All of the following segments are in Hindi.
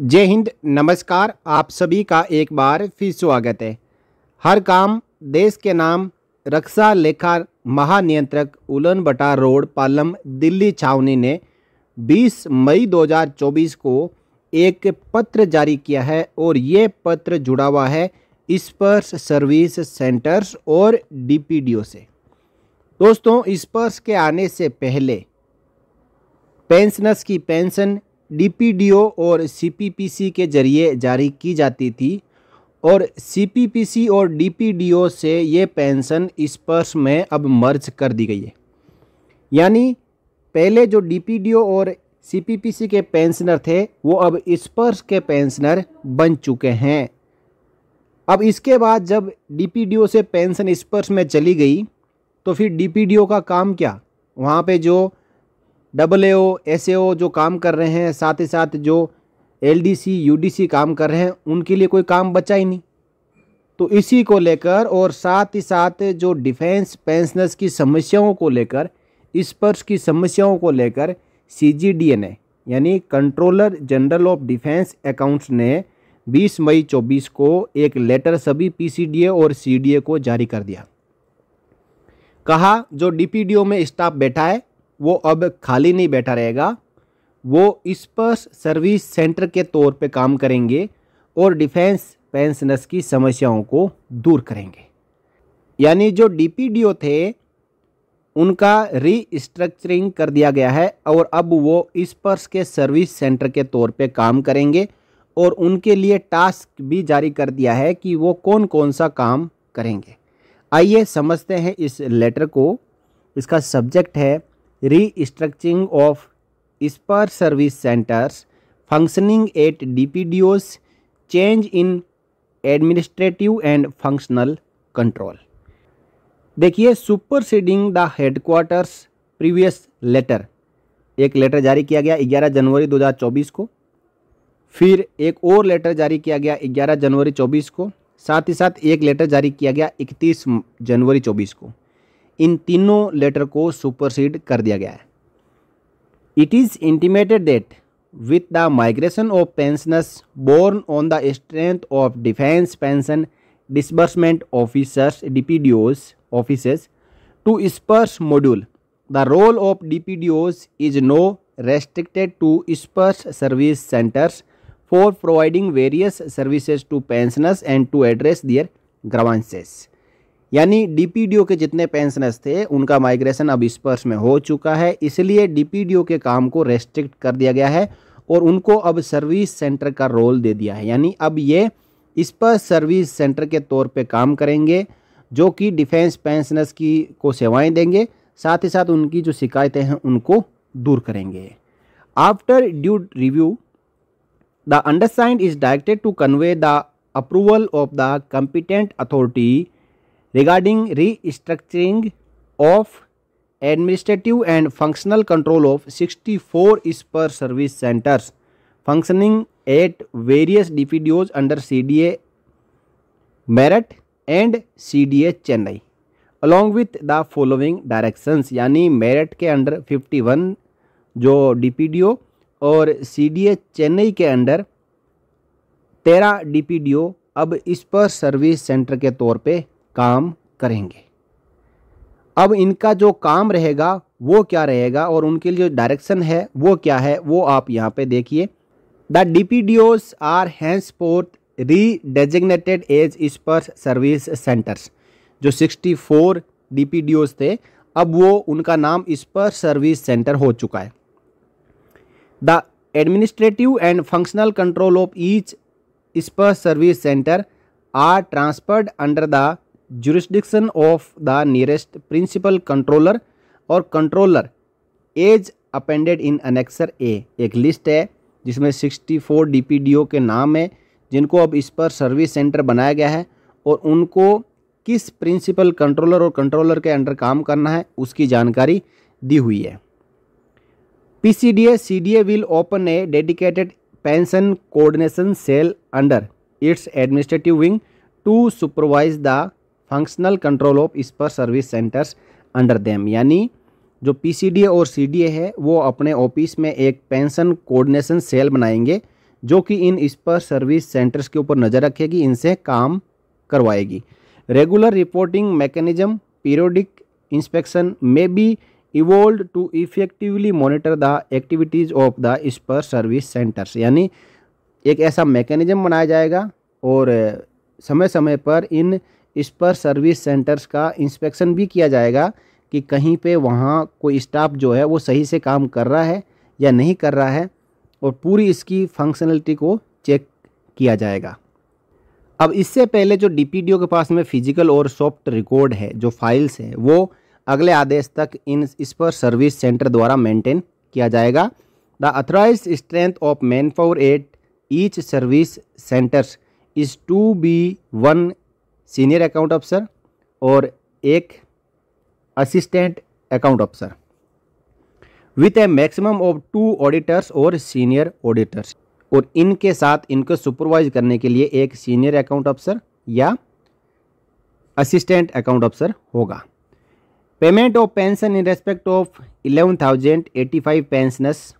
जय हिंद नमस्कार आप सभी का एक बार फिर स्वागत है हर काम देश के नाम रक्षा लेखा महानियंत्रक उलन बटा रोड पालम दिल्ली छावनी ने 20 मई 2024 को एक पत्र जारी किया है और ये पत्र जुड़ा हुआ है स्पर्श सर्विस सेंटर्स और डीपीडीओ से दोस्तों स्पर्श के आने से पहले पेंशनर्स की पेंशन डीपीडीओ और सीपीपीसी के जरिए जारी की जाती थी और सीपीपीसी और डीपीडीओ से ये पेंशन स्पर्श में अब मर्ज कर दी गई है यानी पहले जो डीपीडीओ और सीपीपीसी के पेंशनर थे वो अब स्पर्श के पेंशनर बन चुके हैं अब इसके बाद जब डीपीडीओ से पेंशन स्पर्श में चली गई तो फिर डीपीडीओ का काम क्या वहाँ पे जो double A O S A ओ जो काम कर रहे हैं साथ ही साथ जो L D C U D C काम कर रहे हैं उनके लिए कोई काम बचा ही नहीं तो इसी को लेकर और साथ ही साथ जो डिफेंस पेंशनर्स की समस्याओं को लेकर स्पर्श की समस्याओं को लेकर सी जी डी ए ने यानी controller general of defence accounts ने 20 मई 24 को एक लेटर सभी पीसीडीए और सीडीए को जारी कर दिया कहा जो डीपीडीओ में स्टाफ बैठा है वो अब खाली नहीं बैठा रहेगा वो स्पर्श सर्विस सेंटर के तौर पे काम करेंगे और डिफेंस पेंशनर्स की समस्याओं को दूर करेंगे यानी जो डीपीडीओ थे उनका रीस्ट्रक्चरिंग कर दिया गया है और अब वो स्पर्श के सर्विस सेंटर के तौर पे काम करेंगे और उनके लिए टास्क भी जारी कर दिया है कि वो कौन कौन सा काम करेंगे आइए समझते हैं इस लेटर को इसका सब्जेक्ट है restructuring of spur service centers functioning at DPDOs, change in administrative and functional control. देखिए superseding the headquarters previous letter एक letter जारी किया गया 11 जनवरी 2024 को फिर एक और letter जारी किया गया 11 जनवरी 24 को साथ ही साथ एक letter जारी किया गया 31 जनवरी 24 को इन तीनों लेटर को सुपरसीड कर दिया गया है it is intimated that with the migration of pensioners borne on the strength of defence pension disbursement officers D D P Os office to SPARSH module the role of D D P Os is now restricted to SPARSH service centres for providing various services to pensioners and to address their grievances यानी डीपीडीओ के जितने पेंशनर्स थे उनका माइग्रेशन अब स्पर्श में हो चुका है इसलिए डीपीडीओ के काम को रेस्ट्रिक्ट कर दिया गया है और उनको अब सर्विस सेंटर का रोल दे दिया है यानी अब ये स्पर्श सर्विस सेंटर के तौर पर काम करेंगे जो कि डिफेंस पेंशनर्स की को सेवाएँ देंगे साथ ही साथ उनकी जो शिकायतें हैं उनको दूर करेंगे after due review the undersigned is directed to convey the approval of the competent authority regarding restructuring of administrative and functional control of 64 SPARSH service centres functioning at various D D P Os under C D A Meerut and C D CDA Chennai along with the following directions यानी मेरट के अंडर फिफ्टी वन जो डी डी पी ओ और सी डी ए चेन्नई के अंडर तेरह डी डी पी ओ अब इस पर सर्विस सेंटर के तौर पर काम करेंगे अब इनका जो काम रहेगा वो क्या रहेगा और उनके लिए जो डायरेक्शन है वो क्या है वो आप यहाँ पे देखिए the D P D Os are henceforth redesignated as SPARSH service centres जो 64 डी पी डी ओज थे अब वो उनका नाम स्पर्स सर्विस सेंटर हो चुका है the administrative and functional control of each SPARSH service centre are transferred under the jurisdiction of the nearest principal controller और controller is appended in annexer A एक लिस्ट है जिसमें 64 ओ के नाम है जिनको अब इस पर सर्विस सेंटर बनाया गया है और उनको किस प्रिंसिपल कंट्रोलर और कंट्रोलर के अंडर काम करना है उसकी जानकारी दी हुई है P C D A C D A will open a dedicated pension coordination cell under its administrative wing to supervise the functional control of SPARSH service centres under them यानी जो पीसीडीए और सीडीए है वो अपने ऑफिस में एक पेंशन कोऑर्डिनेशन सेल बनाएंगे जो कि इन इस पर सर्विस सेंटर्स के ऊपर नज़र रखेगी इनसे काम करवाएगी regular reporting mechanism periodic inspection may be evolved to effectively monitor the activities of the SPARSH service centres यानी एक ऐसा मैकेनिज्म बनाया जाएगा और समय समय पर इन इस पर सर्विस सेंटर्स का इंस्पेक्शन भी किया जाएगा कि कहीं पे वहाँ कोई स्टाफ जो है वो सही से काम कर रहा है या नहीं कर रहा है और पूरी इसकी फंक्शनलिटी को चेक किया जाएगा अब इससे पहले जो डीपीडीओ के पास में फिजिकल और सॉफ्ट रिकॉर्ड है जो फाइल्स हैं वो अगले आदेश तक इन इस पर सर्विस सेंटर द्वारा मेंटेन किया जाएगा the authorised strength of manpower at each service centres is to be one senior account officer और एक assistant account officer with a maximum of two auditors और सीनियर ऑडिटर्स और इनके साथ इनको सुपरवाइज करने के लिए एक सीनियर अकाउंट ऑफिसर या असिस्टेंट अकाउंट ऑफिसर होगा payment of pension in respect of eleven thousand eighty five pensioners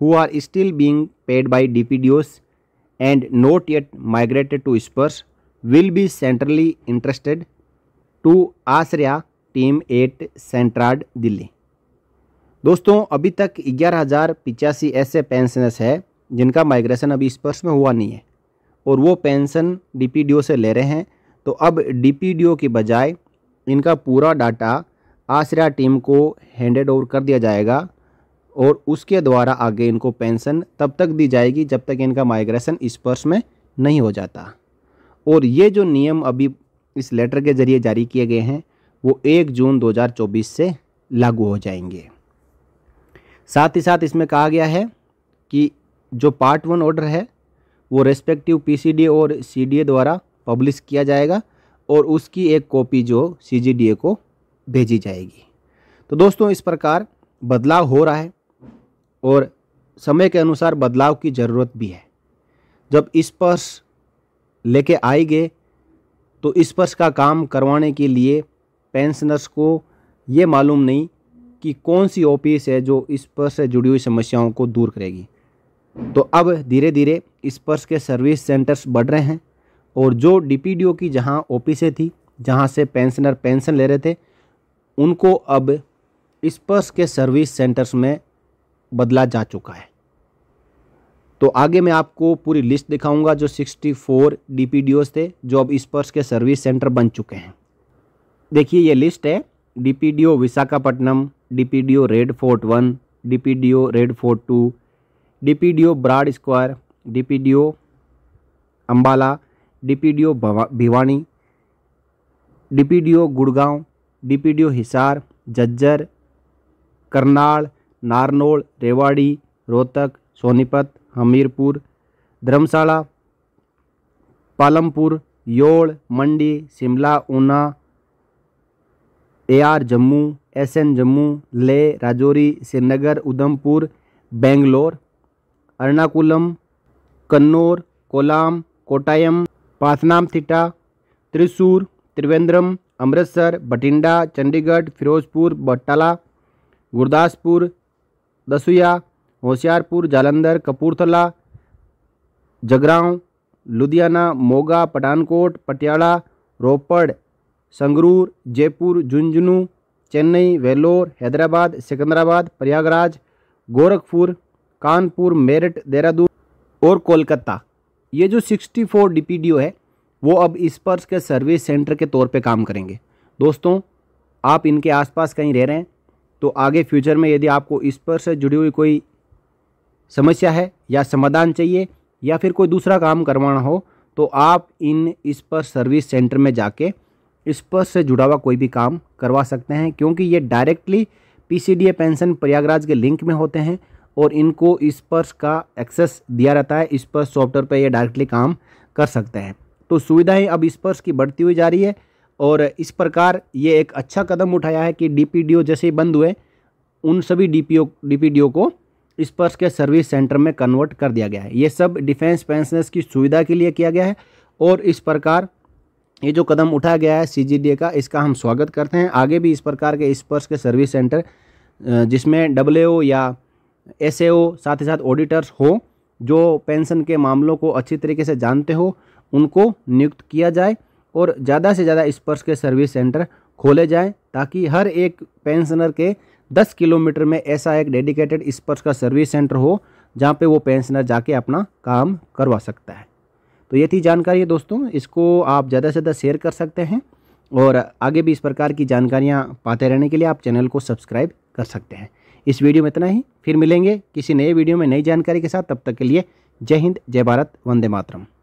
who are still being paid by D P D Os and not yet migrated to SPARSH will be centrally interested to Ashraya team at सेंट्राड दिल्ली दोस्तों अभी तक ग्यारह हज़ार पिचासी ऐसे पेंशनर्स है जिनका माइग्रेशन अभी स्पर्श में हुआ नहीं है और वो पेंशन डीपीडीओ से ले रहे हैं तो अब डीपीडीओ की बजाय इनका पूरा डाटा आश्रिया टीम को हैंडेड ओवर कर दिया जाएगा और उसके द्वारा आगे इनको पेंशन तब तक दी जाएगी जब तक इनका माइग्रेशन स्पर्श में नहीं हो जाता और ये जो नियम अभी इस लेटर के ज़रिए जारी किए गए हैं वो एक जून 2024 से लागू हो जाएंगे साथ ही साथ इसमें कहा गया है कि जो पार्ट वन ऑर्डर है वो रेस्पेक्टिव पीसीडीए और सीडीए द्वारा पब्लिश किया जाएगा और उसकी एक कॉपी जो सीजीडीए को भेजी जाएगी तो दोस्तों इस प्रकार बदलाव हो रहा है और समय के अनुसार बदलाव की ज़रूरत भी है जब इस पर लेके आएंगे तो स्पर्श का काम करवाने के लिए पेंशनर्स को ये मालूम नहीं कि कौन सी ऑफिस है जो इस पर से जुड़ी हुई समस्याओं को दूर करेगी तो अब धीरे धीरे स्पर्श के सर्विस सेंटर्स बढ़ रहे हैं और जो डीपीडीओ की जहां ऑफिसें थी जहां से पेंशनर पेंशन ले रहे थे उनको अब स्पर्श के सर्विस सेंटर्स में बदला जा चुका है तो आगे मैं आपको पूरी लिस्ट दिखाऊंगा जो 64 फोर डी थे जो अब स्पर्श के सर्विस सेंटर बन चुके हैं देखिए ये लिस्ट है DPDO Visakhapatnam O Red Fort one O Red Fort two O Broad Square D Ambala DPDO Bhiwani O Gurgaon O Hisar Jhajjar Karnal Narnaul Rewari Rohtak Sonipat Hamirpur Dharamshala Palampur Yol Mandi Shimla Una AR Jammu S N Jammu Leh Rajouri Srinagar Udhampur Bangalore Ernakulam Kannur Kollam Kottayam थिटा त्रिशूर त्रिवेंद्रम अमृतसर बठिंडा चंडीगढ़ फिरोजपुर बटाला गुरदासपुर दसुया होशियारपुर जालंधर कपूरथला जगराव लुधियाना मोगा पठानकोट पटियाला रोपड़ संगरूर जयपुर झुंझुनू चेन्नई वेलोर हैदराबाद सिकंदराबाद प्रयागराज गोरखपुर कानपुर मेरठ देहरादून और कोलकाता ये जो 64 डीपीडीओ है वो अब स्पर्श के सर्विस सेंटर के तौर पे काम करेंगे दोस्तों आप इनके आसपास कहीं रह रहे हैं तो आगे फ्यूचर में यदि आपको स्पर्श से जुड़ी हुई कोई समस्या है या समाधान चाहिए या फिर कोई दूसरा काम करवाना हो तो आप इन इस पर सर्विस सेंटर में जाके इस पर से जुड़ा हुआ कोई भी काम करवा सकते हैं क्योंकि ये डायरेक्टली पीसीडीए पेंशन प्रयागराज के लिंक में होते हैं और इनको इस पर का एक्सेस दिया रहता है इस पर सॉफ्टवेयर पर ये डायरेक्टली काम कर सकते हैं तो सुविधाएं अब इस पर की बढ़ती हुई जा रही है और इस प्रकार ये एक अच्छा कदम उठाया है कि डीपीडीओ जैसे ही बंद हुए उन सभी डीपीओ डीपीडीओ को स्पर्श के सर्विस सेंटर में कन्वर्ट कर दिया गया है ये सब डिफेंस पेंशनर्स की सुविधा के लिए किया गया है और इस प्रकार ये जो कदम उठाया गया है सी का इसका हम स्वागत करते हैं आगे भी इस प्रकार के स्पर्श के सर्विस सेंटर जिसमें डब्ल्यू या एस साथ ही साथ ऑडिटर्स हो जो पेंशन के मामलों को अच्छी तरीके से जानते हो उनको नियुक्त किया जाए और ज़्यादा से ज़्यादा इस पर्स के सर्विस सेंटर खोले जाएं ताकि हर एक पेंशनर के दस किलोमीटर में ऐसा एक डेडिकेटेड स्पर्श का सर्विस सेंटर हो जहाँ पे वो पेंशनर जाके अपना काम करवा सकता है तो ये थी जानकारी है दोस्तों इसको आप ज़्यादा से ज़्यादा शेयर कर सकते हैं और आगे भी इस प्रकार की जानकारियाँ पाते रहने के लिए आप चैनल को सब्सक्राइब कर सकते हैं इस वीडियो में इतना ही फिर मिलेंगे किसी नए वीडियो में नई जानकारी के साथ तब तक के लिए जय हिंद जय भारत वंदे मातरम